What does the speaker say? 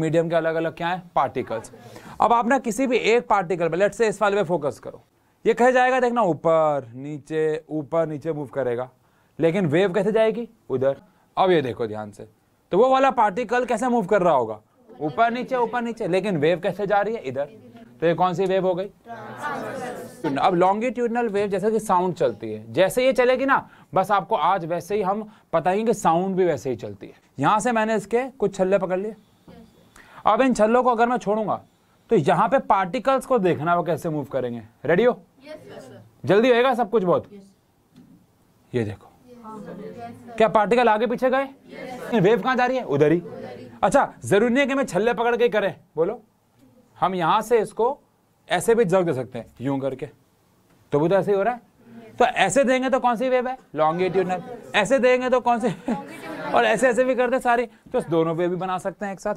Medium के अलग अलग क्या है पार्टिकल्स अब आप ना किसी भी एक पार्टिकल पर लेट से इस वाले पे फोकस करो ये कह जाएगा देखना ऊपर नीचे ऊपर नीचे मूव करेगा लेकिन वेव कैसे जाएगी उधर अब ये देखो ध्यान से तो वो वाला पार्टिकल कैसे मूव कर रहा होगा ऊपर नीचे ऊपर नीचे लेकिन वेव कैसे जा रही है इधर तो ये कौन सी वेव हो गई अब लॉन्गिट्यूडनल वेव जैसे कि साउंड चलती है जैसे ये चलेगी ना बस आपको आज वैसे ही हम पता ही कि साउंड भी वैसे ही चलती है यहां से मैंने इसके कुछ छल्ले पकड़ लिए अब इन छल्लों को अगर मैं छोड़ूंगा तो यहाँ पे पार्टिकल्स को देखना वो कैसे मूव करेंगे रेडियो yes, जल्दी होएगा सब कुछ बहुत yes. ये देखो yes, क्या पार्टिकल आगे पीछे गए वेव कहाँ जा रही है उधर ही अच्छा जरूरी नहीं है कि मैं छल्ले पकड़ के करें बोलो हम यहाँ से इसको ऐसे भी जग दे सकते हैं यूं करके तो वो तो ऐसे ही हो रहा है तो ऐसे देंगे तो कौन सी वेव है लॉन्गिट्यूडनल ऐसे देंगे तो कौन सी और ऐसे ऐसे भी करते सारी तो दोनों वेव भी बना सकते हैं एक साथ